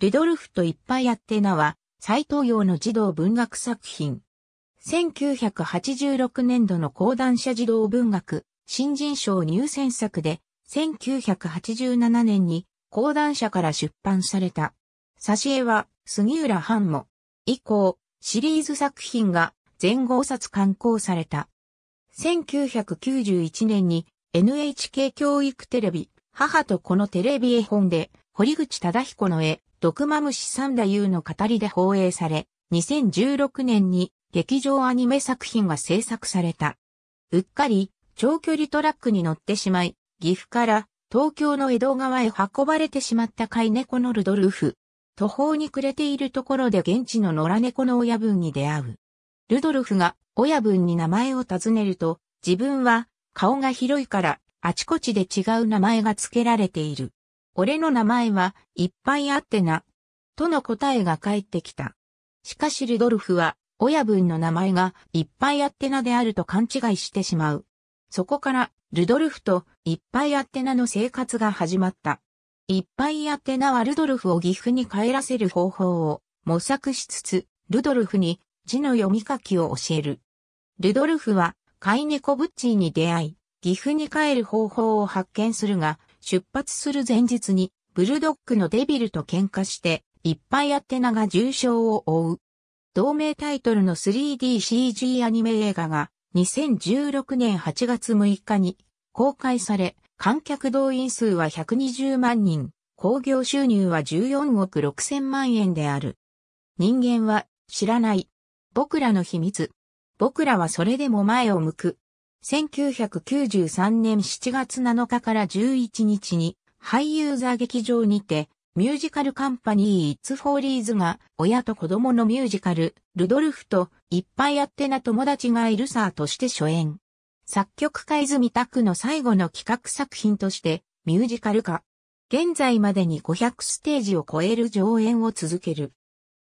ルドルフといっぱいあってなは、再登洋の児童文学作品。1986年度の講談社児童文学、新人賞入選作で、1987年に講談社から出版された。挿絵は杉浦半も、以降、シリーズ作品が全豪冊刊行された。1991年に NHK 教育テレビ、母とこのテレビ絵本で堀口忠彦の絵、毒マムシ三太優の語りで放映され、2016年に劇場アニメ作品が制作された。うっかり長距離トラックに乗ってしまい、岐阜から東京の江戸川へ運ばれてしまった飼い猫のルドルフ。途方に暮れているところで現地の野良猫の親分に出会う。ルドルフが親分に名前を尋ねると、自分は顔が広いからあちこちで違う名前が付けられている。俺の名前はいっぱいあってな。との答えが返ってきた。しかしルドルフは親分の名前がいっぱいあってなであると勘違いしてしまう。そこからルドルフといっぱいあってなの生活が始まった。いっぱいあってなはルドルフを岐阜に帰らせる方法を模索しつつ、ルドルフに字の読み書きを教える。ルドルフは飼い猫ブッチーに出会い、岐阜に帰る方法を発見するが、出発する前日に、ブルドックのデビルと喧嘩して、いっぱいアテナが重傷を負う。同名タイトルの 3DCG アニメ映画が2016年8月6日に公開され、観客動員数は120万人、興行収入は14億6千万円である。人間は知らない。僕らの秘密。僕らはそれでも前を向く。1993年7月7日から11日に、俳優座劇場にて、ミュージカルカンパニーイッツ・フォーリーズが、親と子供のミュージカル、ルドルフと、いっぱいあってな友達がいるさーとして初演。作曲家泉拓の最後の企画作品として、ミュージカル化。現在までに500ステージを超える上演を続ける。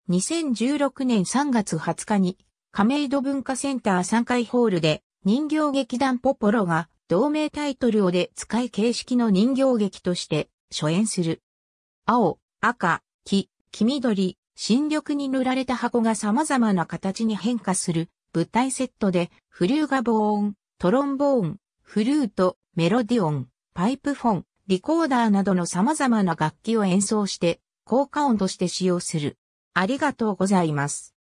2016年3月20日に、亀戸文化センター3階ホールで人形劇団ポポロが同名タイトルをで使い形式の人形劇として初演する。青、赤、黄、黄緑、新緑に塗られた箱が様々な形に変化する舞台セットでフリューガボーン、トロンボーン、フルート、メロディオン、パイプフォン、リコーダーなどの様々な楽器を演奏して効果音として使用する。ありがとうございます。